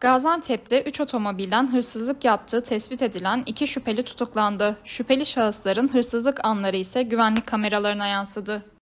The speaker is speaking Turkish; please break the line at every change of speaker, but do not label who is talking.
Gaziantep'te 3 otomobilden hırsızlık yaptığı tespit edilen 2 şüpheli tutuklandı. Şüpheli şahısların hırsızlık anları ise güvenlik kameralarına yansıdı.